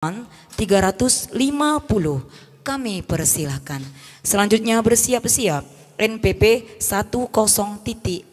350 kami persilahkan. Selanjutnya bersiap-siap NPP 10.52.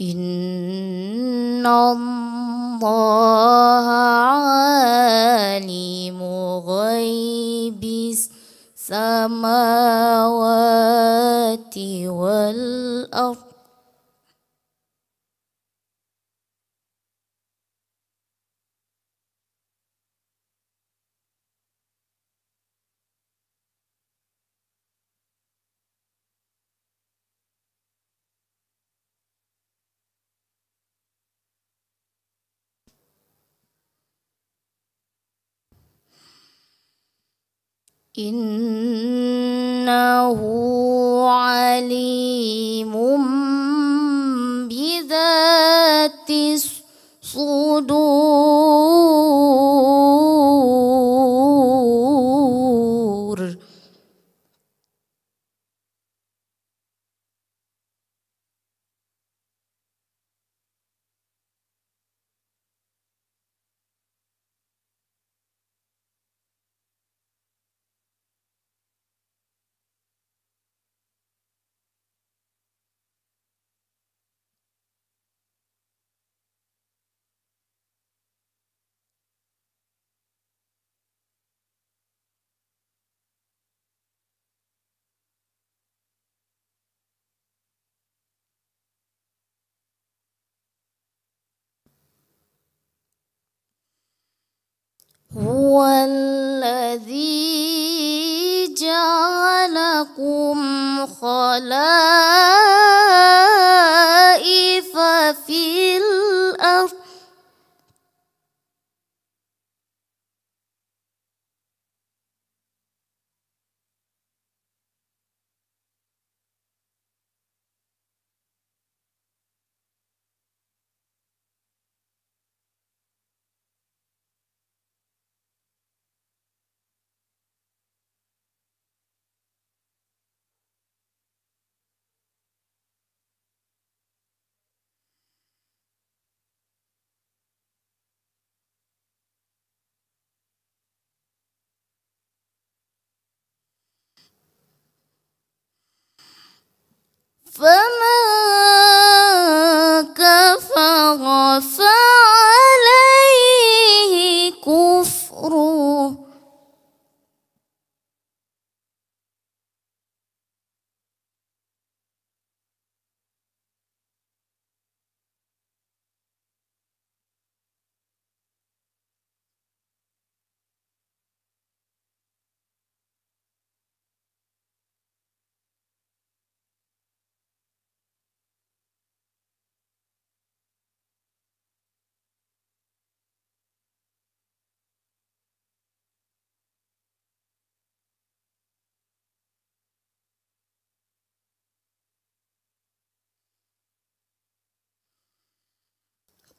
إن الله عالم غيب السماوات والأرض إنه عليم بذات الصدور هو الذي جعلكم خلائق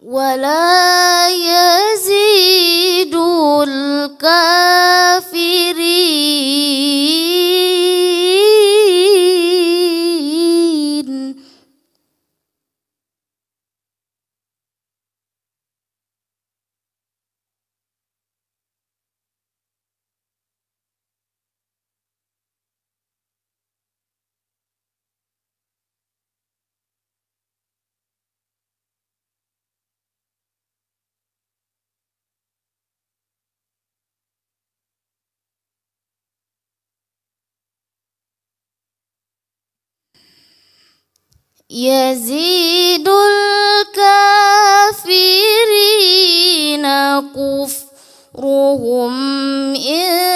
ولا يزيد يزيد الكافرين كفرهم إن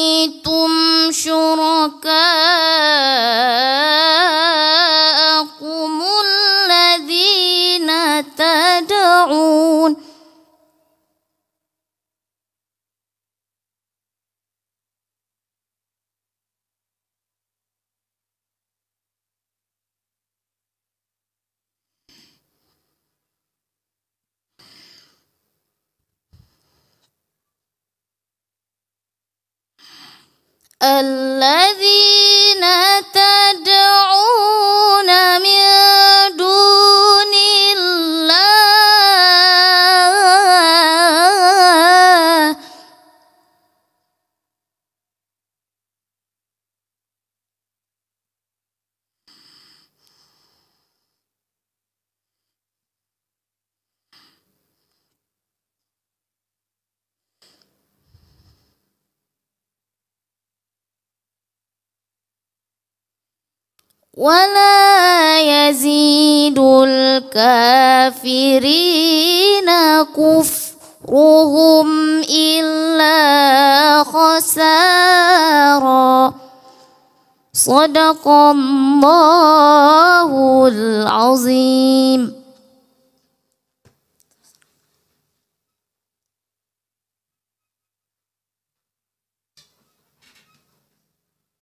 الذين تبعوا ولا يزيد الكافرين كفرهم إلا خسارا صدق الله العظيم